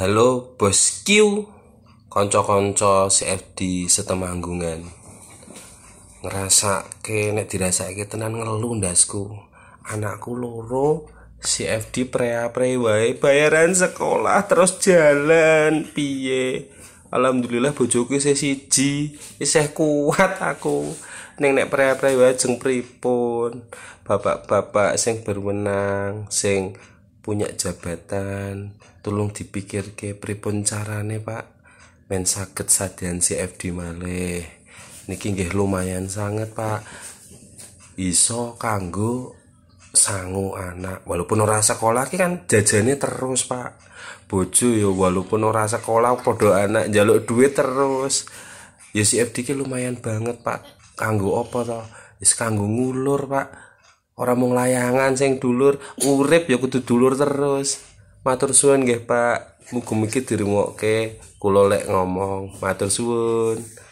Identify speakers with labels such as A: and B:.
A: Halo Bos Q Konco-konco CFD setemanggungan Ngerasa ke nek dirasa ke tenan ngeluh ndasku Anakku loro CFD prea-pre bayaran sekolah terus jalan piye Alhamdulillah bojoku saya siji Saya kuat aku Neng nek prea-pre jeng pripun bapak-bapak sing berwenang sing punya jabatan tolong dipikir ke pripun carane pak men sakit sadian CFD malih niki nggih lumayan sangat pak iso kanggo sangu anak walaupun ora sekolah ki kan jajane terus pak bojo ya walaupun ora sekolah podo anak jaluk duit terus ya CFD ki lumayan banget pak kanggo opo toh is kanggo ngulur pak orang mau layangan sing dulur urip ya kudu dulur terus matur suwun nggih Pak mugi-mugi dirungokke kula lek ngomong matur suwun